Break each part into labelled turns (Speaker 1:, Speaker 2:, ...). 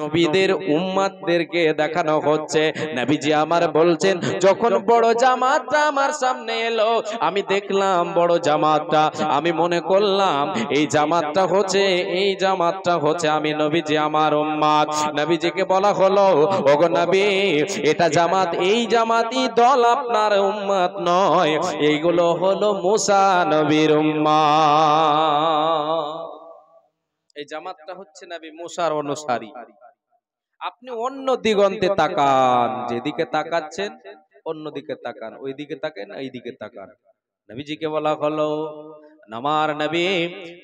Speaker 1: নবীদের উম্মাদদেরকে দেখানো হচ্ছে নবীজি আমার বলছেন যখন বড় জামাতটা আমার সামনে এলো আমি দেখলাম বড় জামাতটা আমি মনে করলাম এই জামাতটা হচ্ছে এই জামাতটা হচ্ছে আমি নবীজি আমার উম্মাদ নবীজিকে বলা হলো ওগো নবী এটা জামাত এই জামাতই দল আপনার উম্মাদ নয় এইগুলো হলো মুসা নবীর উম্মাদ এই জামাতটা হচ্ছে নবী মুসার অনুসারী আপনি অন্য দিগন্তে তাকান যেদিকে তাকাচ্ছেন অন্যদিকে তাকান ওইদিকে তাকেন এইদিকে তাকান নবীজিকে বলা হলো আমার নবী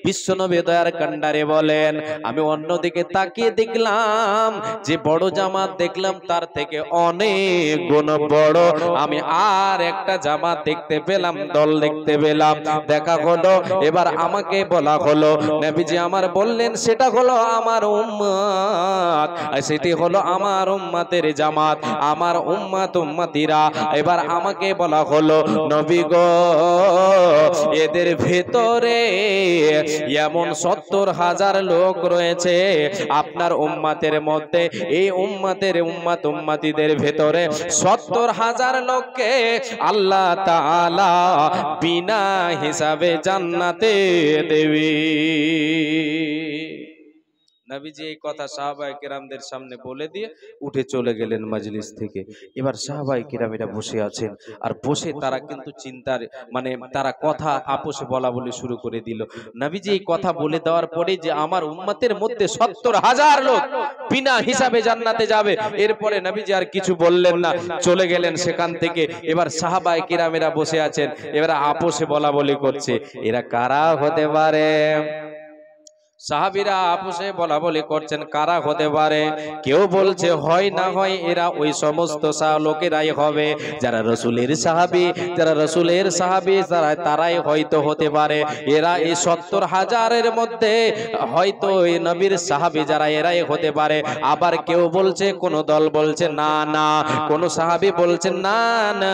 Speaker 1: বিশ্ব নবী দয়ার কান্ডারে বলেন আমি অন্যদিকে তাকিয়ে দেখলাম যে বড় জামাত দেখলাম তার থেকে অনেক গুণ বড় আমি আর একটা জামাত দেখতে পেলাম দল দেখতে পেলাম দেখা হলো এবার আমাকে বলা হলো নবীজি আমার বললেন সেটা হলো আমার উম্মাত সেটি হলো আমার উম্মাতের জামাত আমার উম্মাত উম্মাতিরা এবার আমাকে বলা হলো নবী গো এদের ভেতর ভিতরে এমন সত্তর হাজার লোক রয়েছে আপনার উম্মাতের মধ্যে এই উম্মাতের উম্মাত উম্মাতিদের ভেতরে সত্তর হাজার লোককে আল্লাহ তাআলা বিনা হিসাবে জান্নাতে দেবী নবীজি এই কথা সাহাবাই কিরামদের সামনে বলে দিয়ে উঠে চলে গেলেন মাজলিস থেকে এবার সাহাবাই কিরামিরা বসে আছেন আর বসে তারা কিন্তু চিন্তার মানে তারা কথা আপোষে বলা বলে শুরু করে দিল নবীজি এই কথা বলে দেওয়ার পরে যে আমার উম্মতের মধ্যে সত্তর হাজার লোক বিনা হিসাবে জান্নাতে যাবে এরপরে নবীজি আর কিছু বললেন না চলে গেলেন সেখান থেকে এবার সাহাবাই কিরামেরা বসে আছেন এবার আপোষে বলা বলি করছে এরা কারা হতে পারে সাহাবিরা আপুসে বলা বলি করছেন কারা হতে পারে কেউ বলছে হয় না হয় এরা ওই সমস্ত লোকেরাই হবে যারা রসুলের সাহাবি যারা রসুলের সাহাবি যারা তারাই হয়তো হতে পারে এরা এই সত্তর হাজারের মধ্যে হয়তো এই নবীর সাহাবি যারা এরাই হতে পারে আবার কেউ বলছে কোন দল বলছে না না কোন সাহাবি বলছে না না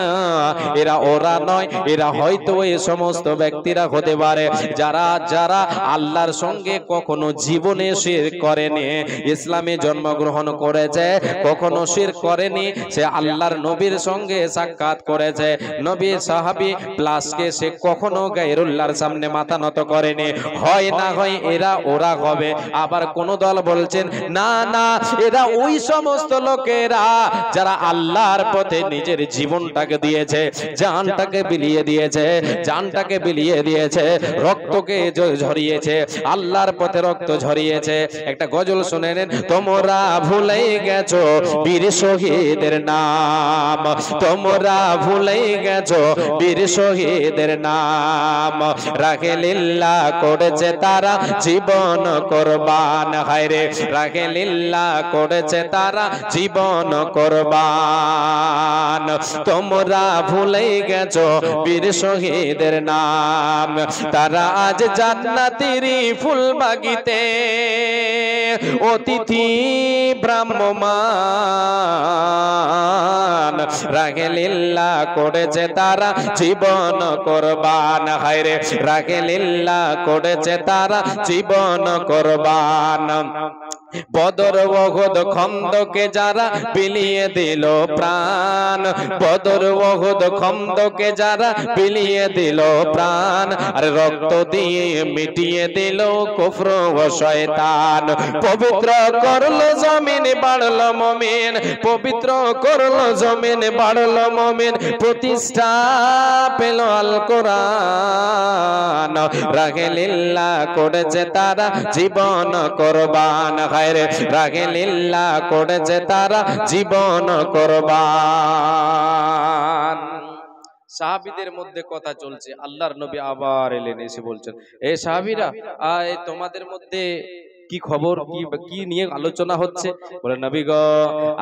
Speaker 1: এরা ওরা নয় এরা হয়তো এই সমস্ত ব্যক্তিরা হতে পারে যারা যারা আল্লাহর সঙ্গে কখনো জীবনে শির করেনি ইসলামে জন্মগ্রহণ করেছে কখনো শির করেনি সে আল্লাহর নবীর সঙ্গে সাক্ষাৎ করেছে নবী সাহাবি প্লাসকে সে কখনো গায়রুল্লাহর সামনে মাথা নত করেনি হয় না হয় এরা ওরা হবে আবার কোন দল বলছেন না না এরা ওই সমস্ত লোকেরা যারা আল্লাহর পথে নিজের জীবনটাকে দিয়েছে জানটাকে বিলিয়ে দিয়েছে জানটাকে বিলিয়ে দিয়েছে রক্তকে ঝরিয়েছে আল্লাহর পথে হাতে রক্ত ঝরিয়েছে একটা গজল শুনে নেন তোমরা ভুলে গেছো বীর শহীদের নাম তোমরা ভুলে গেছো বীর শহীদের নাম রাখে লিল্লা করেছে তারা জীবন কোরবান হায়রে রাখে লিল্লা করেছে তারা জীবন কোরবান তোমরা ভুলে গেছো বীর শহীদের নাম তারা আজ জান্নাতিরি ফুলবা লাগিতে অতিথি ব্রাহ্মমান রাগে লীলা করেছে তারা জীবন করবান হাইরে রাগে লীলা করেছে তারা জীবন করবান বদর ওহদ খন্দকে যারা বিলিয়ে দিল প্রাণ বদর ওহদ খন্দকে যারা বিলিয়ে দিল প্রাণ আর রক্ত দিয়ে মিটিয়ে দিল কুফর ও শয়তান পবিত্র করলো জমিন বাড়ল মমিন পবিত্র করলো জমিন বাড়ল মমিন প্রতিষ্ঠা পেল আল কোরআন রাগেলিল্লা করেছে তারা জীবন কোরবান হয় বাইরে রাগে লীলা করেছে তারা জীবন করবান সাহাবিদের মধ্যে কথা চলছে আল্লাহর নবী আবার এলেন এসে বলছেন এ সাহাবিরা আয় তোমাদের মধ্যে কি খবর কি কি নিয়ে আলোচনা হচ্ছে বলে নবী গ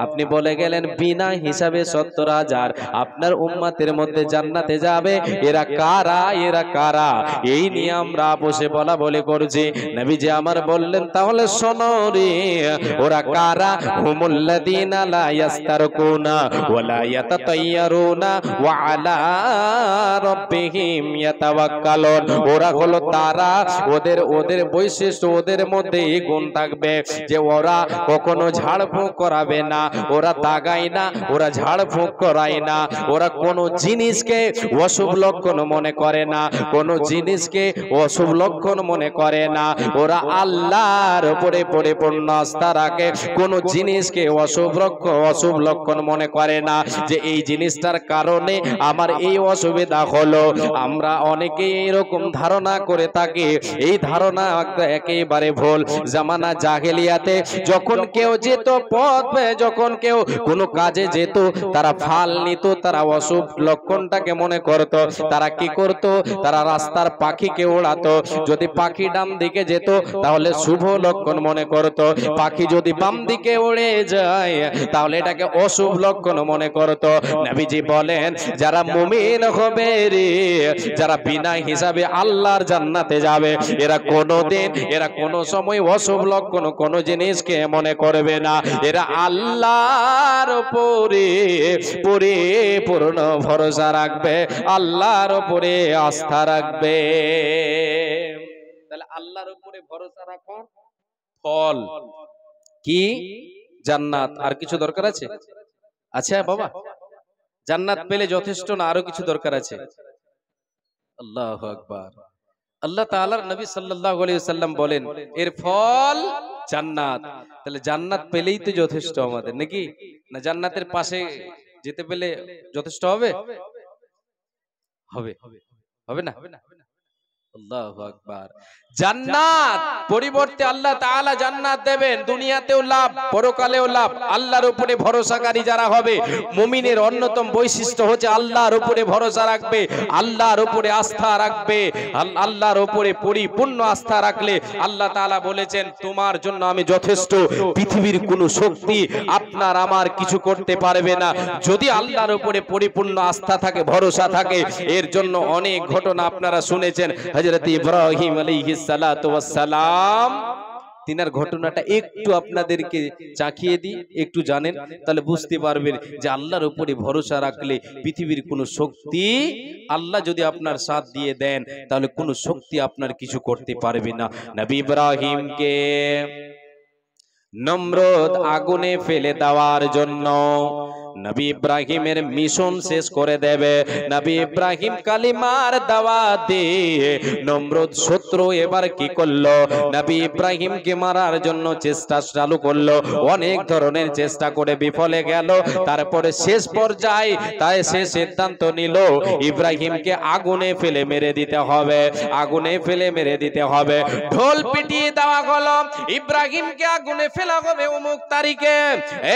Speaker 1: আপনি বলে গেলেন বিনা হিসাবে সত্তর হাজার আপনার উম্মাতের মধ্যে জান্নাতে যাবে এরা কারা এরা কারা এই নিয়ে আমরা বসে বলা বলে করছি নবী যে আমার বললেন তাহলে শোনো ওরা কারা হুমুল্লাদিনা লা ইয়াস্তারকুনা ওয়ালা ইয়াতাতায়্যারুনা ওয়া রব্বিহিম ইয়াতাওয়াক্কালুন ওরা হলো তারা ওদের ওদের বৈশিষ্ট্য ওদের মধ্যে গুণ থাকবে যে ওরা কখনো ঝাড়ফুঁক করাবে না ওরা দাগায় না ওরা ঝাড়ফুঁক করায় না ওরা কোনো জিনিসকে অশুভ লক্ষণ মনে করে না কোনো জিনিসকে অশুভ লক্ষণ মনে করে না ওরা আল্লাহর উপরে পরিপূর্ণ আস্থা রাখে কোনো জিনিসকে অশুভ লক্ষণ অশুভ লক্ষণ মনে করে না যে এই জিনিসটার কারণে আমার এই অসুবিধা হলো আমরা অনেকেই এরকম ধারণা করে থাকি এই ধারণা একেবারে ভুল জামানা জাহেলিয়াতে যখন কেউ যেত পথ যখন কেউ কোনো কাজে যেত তারা ফাল নিত তারা অশুভ লক্ষণটাকে মনে করত তারা কি করত তারা রাস্তার পাখিকে ওড়াত যদি পাখি ডাম দিকে যেত তাহলে শুভ লক্ষণ মনে করত পাখি যদি বাম দিকে উড়ে যায় তাহলে এটাকে অশুভ লক্ষণ মনে করত নবীজি বলেন যারা মুমিন হবে রে যারা বিনা হিসাবে আল্লাহর জান্নাতে যাবে এরা কোনোদিন এরা কোনো সময় অশুভ লক্ষণ কোন জিনিসকে মনে করবে না এরা আল্লাহর পরে পরিপূর্ণ ভরসা রাখবে আল্লাহর উপরে আস্থা রাখবে তাহলে আল্লাহর উপরে ভরসা রাখো ফল কি জান্নাত আর কিছু দরকার আছে আচ্ছা বাবা জান্নাত পেলে যথেষ্ট না আরো কিছু দরকার আছে আল্লাহ আকবার আল্লাহ তালার নবী সাল্লাহ সাল্লাম বলেন এর ফল জান্নাত তাহলে জান্নাত পেলেই তো যথেষ্ট আমাদের নাকি না জান্নাতের পাশে যেতে পেলে যথেষ্ট হবে হবে হবে না জান্নাত পরিবর্তে আল্লাহ জান্নাত দেবেন দুনিয়াতেও লাভ পরকালেও লাভ আল্লাহর উপরে ভরসাকারী যারা হবে অন্যতম বৈশিষ্ট্য হচ্ছে আল্লাহর উপরে ভরসা রাখবে আল্লাহর উপরে আস্থা রাখবে আল্লাহর উপরে পরিপূর্ণ আস্থা রাখলে আল্লাহ বলেছেন তোমার জন্য আমি যথেষ্ট পৃথিবীর কোনো শক্তি আপনার আমার কিছু করতে পারবে না যদি আল্লাহর উপরে পরিপূর্ণ আস্থা থাকে ভরসা থাকে এর জন্য অনেক ঘটনা আপনারা শুনেছেন হজরত ইব্রাহিম সালাম তিনার ঘটনাটা একটু আপনাদেরকে চাখিয়ে দিই একটু জানেন তাহলে বুঝতে পারবেন যে আল্লাহর উপরে ভরসা রাখলে পৃথিবীর কোনো শক্তি আল্লাহ যদি আপনার সাথ দিয়ে দেন তাহলে কোনো শক্তি আপনার কিছু করতে পারবে না নবী ইব্রাহিমকে নম্রত আগুনে ফেলে দেওয়ার জন্য নবী ইব্রাহিমের মিশন শেষ করে দেবে নবী ইব্রাহিম কালিমার দাওয়া দিয়ে নমরুদ শত্রু এবার কি করলো নবী ইব্রাহিমকে মারার জন্য চেষ্টা চালু করলো অনেক ধরনের চেষ্টা করে বিফলে গেল তারপরে শেষ পর্যায়ে তাই সে সিদ্ধান্ত নিল ইব্রাহিমকে আগুনে ফেলে মেরে দিতে হবে আগুনে ফেলে মেরে দিতে হবে ঢোল পিটিয়ে দেওয়া হলো ইব্রাহিমকে আগুনে ফেলা হবে অমুক তারিখে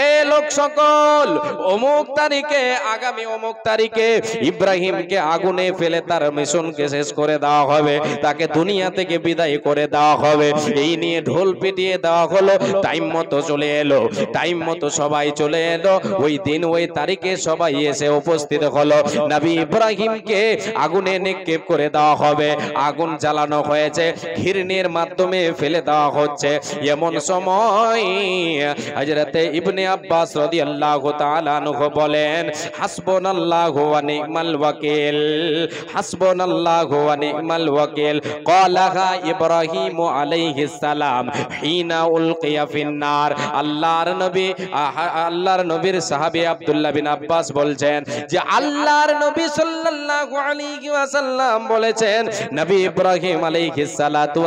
Speaker 1: এ লোক সকল ও অমুক তারিখে আগামী অমুক তারিখে ইব্রাহিমকে আগুনে ফেলে তার মিশনকে শেষ করে দেওয়া হবে তাকে দুনিয়া থেকে বিদায় করে দেওয়া হবে এই নিয়ে ঢোল পিটিয়ে দেওয়া হলো টাইম মতো চলে এলো টাইম মতো সবাই চলে এলো ওই দিন ওই তারিখে সবাই এসে উপস্থিত হলো নবী ইব্রাহিমকে আগুনে নিক্ষেপ করে দেওয়া হবে আগুন জ্বালানো হয়েছে ঘিরনির মাধ্যমে ফেলে দেওয়া হচ্ছে এমন সময় হাজরাতে ইবনে আব্বাস রদি আল্লাহ তালা বলেন হাসবুনাল্লাহু ওয়া নি'মাল ওয়াকিল হাসবুনাল্লাহু ওয়া নি'মাল ওয়াকিল ক্বালাহা ইব্রাহিম আলাইহিস সালাম হিনা উলকিয়া ফিন্নার আল্লাহর নবী আল্লাহর নবীর সাহাবী আব্দুল্লাহ বিন আব্বাস যে আল্লাহর নবী সাল্লাল্লাহু আলাইহি ওয়াসাল্লাম বলেছেন নবী ইব্রাহিম আলাইহিস সালাতু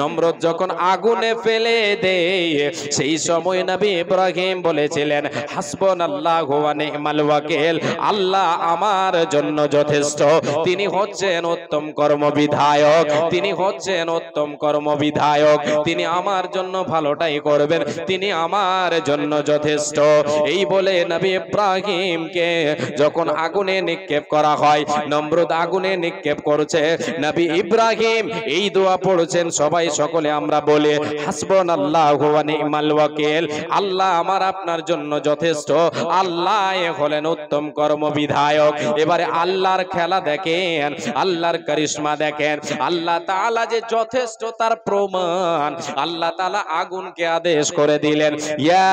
Speaker 1: নমরুদ যখন আগুনে ফেলে দেয় সেই সময় নবী ইব্রাহিম বলেছিলেন হাসব আল্লাহ আমার জন্য যথেষ্ট তিনি হচ্ছেন উত্তম কর্মবিধায়ক তিনি হচ্ছেন উত্তম কর্মবিধায়ক তিনি আমার জন্য ভালোটাই করবেন তিনি আমার জন্য যথেষ্ট এই বলে নবী ইব্রাহিমকে যখন আগুনে নিক্ষেপ করা হয় আগুনে নিক্ষেপ করছে নবী ইব্রাহিম এই দোয়া পড়ছেন সবাই সকলে আমরা বলে হাসবন আল্লাহ আল্লাহ আমার আপনার জন্য যথেষ্ট আল্লাহ হলেন উত্তম কর্ম বিধায়ক এবারে আল্লাহর খেলা দেখেন আল্লাহর কারিশমা দেখেন আল্লাহ তালা যে যথেষ্ট তার প্রমাণ আল্লাহ তালা আগুনকে আদেশ করে দিলেন ইয়া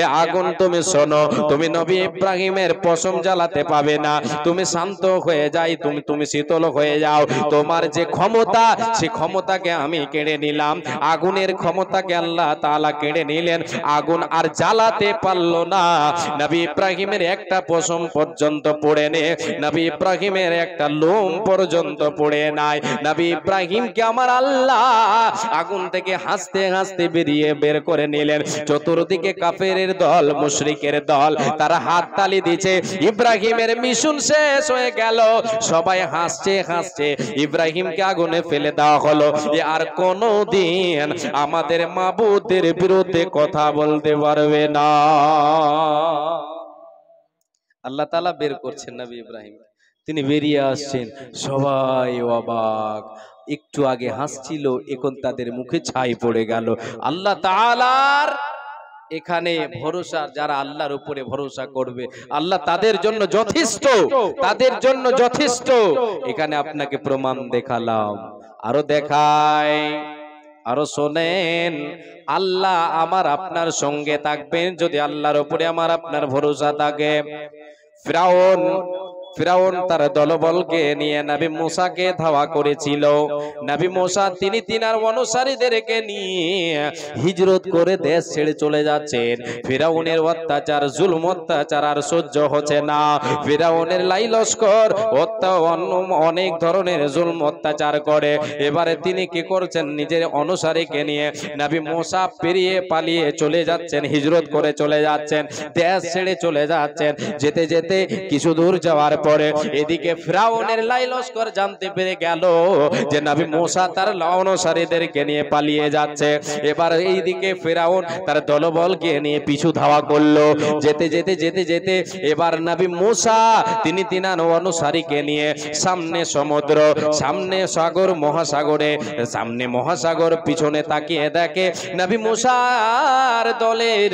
Speaker 1: এ আগুন তুমি শোনো তুমি নবী ইব্রাহিমের পশম জ্বালাতে পাবে না তুমি শান্ত হয়ে যাই তুমি তুমি শীতল হয়ে যাও তোমার যে ক্ষমতা সে ক্ষমতাকে আমি কেড়ে নিলাম আগুনের ক্ষমতাকে আল্লাহ তাআলা কেড়ে নিলেন আগুন আর জ্বালাতে পারলো না নবী ইব্রাহিমের একটা পশম পর্যন্ত পড়ে নে নবী ইব্রাহিমের একটা লোম পর্যন্ত পড়ে নাই নবী ইব্রাহিমকে আমার আল্লাহ আগুন থেকে হাসতে হাসতে বেরিয়ে বের করে নিলেন চতুর্দিকে কাফের দল মুশরিকের দল তারা হাত তালি দিচ্ছে ইব্রাহিমের মিশন শেষ হয়ে গেল সবাই হাসছে হাসছে ইব্রাহিমকে আগুনে ফেলে দেওয়া হলো আর কোনো দিন আমাদের মাবুদের বিরুদ্ধে কথা বলতে পারবে না আল্লাহ তালা বের করছেন নবী ইব্রাহিম তিনি বেরিয়ে আসছেন সবাই অবাক একটু আগে হাসছিল এখন তাদের মুখে ছাই পড়ে গেল আল্লাহ তালার এখানে ভরসা যারা আল্লাহর উপরে ভরসা করবে আল্লাহ তাদের জন্য যথেষ্ট তাদের জন্য যথেষ্ট এখানে আপনাকে প্রমাণ দেখালাম আরো দেখায় আরো শোনেন আল্লাহ আমার আপনার সঙ্গে থাকবেন যদি আল্লাহর উপরে আমার আপনার ভরসা থাকে ফ্রাউন ফিরাউন তার দলবলকে নিয়ে নাবি মোসাকে ধাওয়া করেছিল নাবি মোসা তিনি তিনার অনুসারীদেরকে নিয়ে হিজরত করে দেশ ছেড়ে চলে যাচ্ছেন ফিরাউনের অত্যাচার জুলম অত্যাচার আর সহ্য হচ্ছে না ফিরাউনের লাই লস্কর অনেক ধরনের জুলম অত্যাচার করে এবারে তিনি কি করছেন নিজের অনুসারীকে নিয়ে নাবি মোসা পেরিয়ে পালিয়ে চলে যাচ্ছেন হিজরত করে চলে যাচ্ছেন দেশ ছেড়ে চলে যাচ্ছেন যেতে যেতে কিছু দূর যাওয়ার করে এদিকে ফ্রাউনের লাই লস্কর জানতে পেরে গেল যে নাবি মোসা তার অনুসারীদেরকে নিয়ে পালিয়ে যাচ্ছে এবার এইদিকে ফেরাউন তার দলবলকে নিয়ে পিছু ধাওয়া করলো যেতে যেতে যেতে যেতে এবার নাবি মোসা তিনি তিনার অনুসারীকে নিয়ে সামনে সমুদ্র সামনে সাগর মহাসাগরে সামনে মহাসাগর পিছনে তাকিয়ে দেখে নাবি মুসার দলের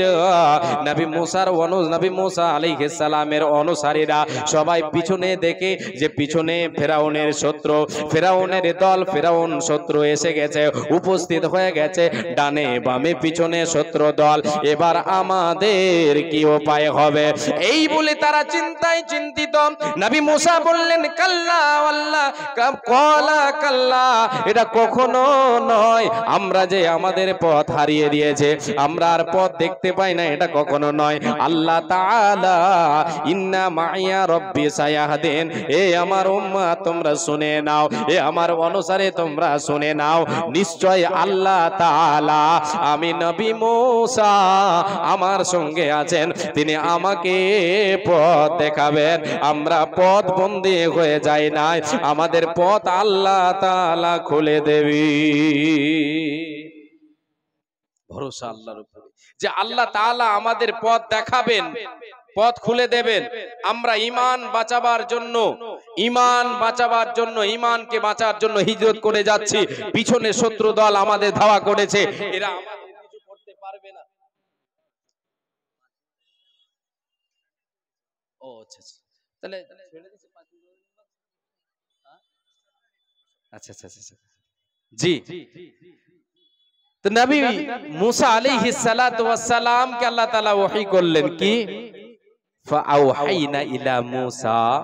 Speaker 1: নাবি মুসার অনু নাবি মুসা আলাইহিস সালামের অনুসারীরা সবাই পিছনে দেখে যে পিছনে ফেরাউনের শত্রু ফেরাউনের দল ফেরাউন শত্রু এসে গেছে উপস্থিত হয়ে গেছে ডানে বামে পিছনে শত্রু দল এবার আমাদের কি উপায় হবে এই বলে তারা চিন্তায় চিন্তিত নবী মুসা বললেন কাল্লা আল্লাহ কলা কাল্লা এটা কখনো নয় আমরা যে আমাদের পথ হারিয়ে দিয়েছে আমরা আর পথ দেখতে পাই না এটা কখনো নয় আল্লাহ তাআলা ইন্না মাইয়া রব্বি দেন এ আমার উম্মা তোমরা শুনে নাও এ আমার অনুসারে তোমরা শুনে নাও নিশ্চয় আল্লাহ তালা আমি নবী আমার সঙ্গে আছেন তিনি আমাকে পথ দেখাবেন আমরা পথ বন্দী হয়ে যাই নাই আমাদের পথ আল্লাহ তালা খুলে দেবী ভরসা আল্লাহর উপরে যে আল্লাহ তালা আমাদের পথ দেখাবেন পথ খুলে দেবেন আমরা ইমান বাঁচাবার জন্য ইমান বাঁচাবার জন্য ইমানকে বাঁচার জন্য হিজরত করে যাচ্ছি পিছনে শত্রু দল আমাদের ধাওয়া করেছে এরা আচ্ছা, আচ্ছা। হ্যাঁ? আচ্ছা, জি নবী মুসা আলাইহিস সালাতু কে আল্লাহ করলেন কি فأوحينا إلى موسى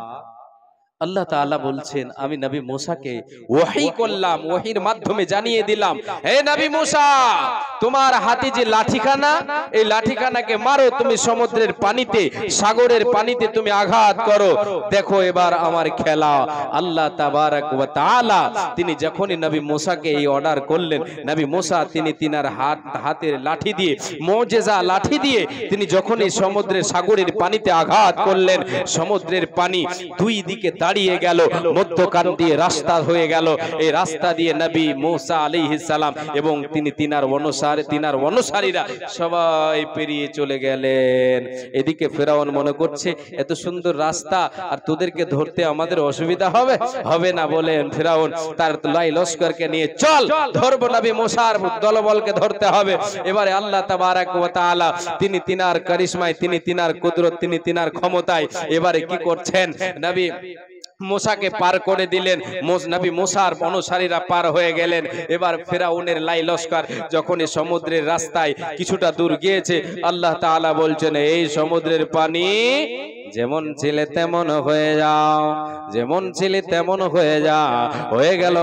Speaker 1: আল্লাহ তাআলা বলছেন আমি নবী মুসাকে ওহী করলাম ওহীর মাধ্যমে জানিয়ে দিলাম হে নবী মুসা তোমার হাতে যে লাঠিখানা এই লাঠিখানাকে মারো তুমি সমুদ্রের পানিতে সাগরের পানিতে তুমি আঘাত করো দেখো এবার আমার খেলা আল্লাহ তাবারাক ওয়া তাআলা তিনি যখনই নবী মুসাকে এই অর্ডার করলেন নবী মুসা তিনি তিনার হাত হাতের লাঠি দিয়ে মুজিজা লাঠি দিয়ে তিনি যখনই সমুদ্রের সাগরের পানিতে আঘাত করলেন সমুদ্রের পানি দুই দিকে দাঁড়িয়ে গেল মধ্যকান দিয়ে রাস্তা হয়ে গেল এই রাস্তা দিয়ে নবী মৌসা আলী ইসালাম এবং তিনি তিনার অনুসার তিনার অনুসারীরা সবাই পেরিয়ে চলে গেলেন এদিকে ফেরাওয়ান মনে করছে এত সুন্দর রাস্তা আর তোদেরকে ধরতে আমাদের অসুবিধা হবে হবে না বলেন ফেরাউন তার লাই লস্করকে নিয়ে চল ধরবো নবী মোসার দলবলকে ধরতে হবে এবারে আল্লাহ তাবারাক ওয়া তিনি তিনার কারিশমায় তিনি তিনার কুদরত তিনি তিনার ক্ষমতায় এবারে কি করছেন নবী মোসাকে পার করে দিলেন নবী মোসার অনুসারীরা পার হয়ে গেলেন এবার ফেরাউনের লাই লস্কর যখন সমুদ্রের রাস্তায় কিছুটা দূর গিয়েছে আল্লাহ তালা বলছেন এই সমুদ্রের পানি যেমন ছেলে তেমন হয়ে যাও যেমন ছেলে তেমন হয়ে যা হয়ে গেল